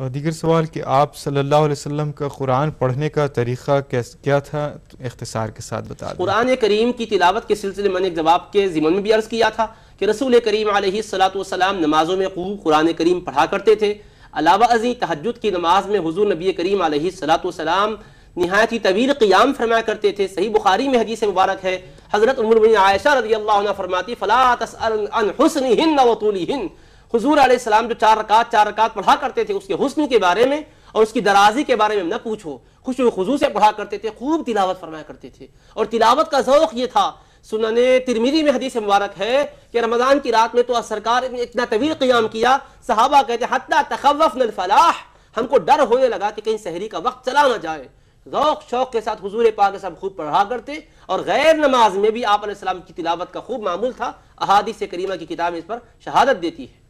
और दीगर सवाल कि आप सल्लल्लाहु अलैहि वसल्लम का कुरान पढ़ने का तरीक़ा क्या था तो इख्तसार के साथ बता कुरान करीम की तिलावत के सिलसिले मैंने एक जवाब के ज़िमन में भी अर्ज़ किया था कि रसूल करीम सलाम नमाज़ों में कुरान करीम पढ़ा करते थे अलावा अजी तहजद की नमाज में हजूर नबी करीम सलाम नहायत ही तवील क़ियाम फरमाया करते थे सही बुखारी में हदीस मुबारक है हज़रत उमर बिन आयशा रजी अल्लाह फरमाती फ़ला तसन हजूर आसमाम जो चार रकात चार रकात पढ़ा करते थे उसके हसन के बारे में और उसकी दराजी के बारे में न पूछो खुश खजू से पढ़ा करते थे खूब तिलावत फरमाया करते थे और तिलावत का ओक़ ये था सुनन तिरमिरी में हदीस मुबारक है कि रमज़ान की रात में तो सरकार ने इतना तवील क्याम किया सहाबा कहते हत्या तखवफ नलफलाह हमको डर होने लगा कि कहीं सहरी का वक्त चला ना जाए शौक शौक के साथ हजूर पाक सब खूब पढ़ा करते और गैर नमाज में भी आप की तिलावत का खूब मामूल था अहादी से करीमा की किताब इस पर शहादत देती है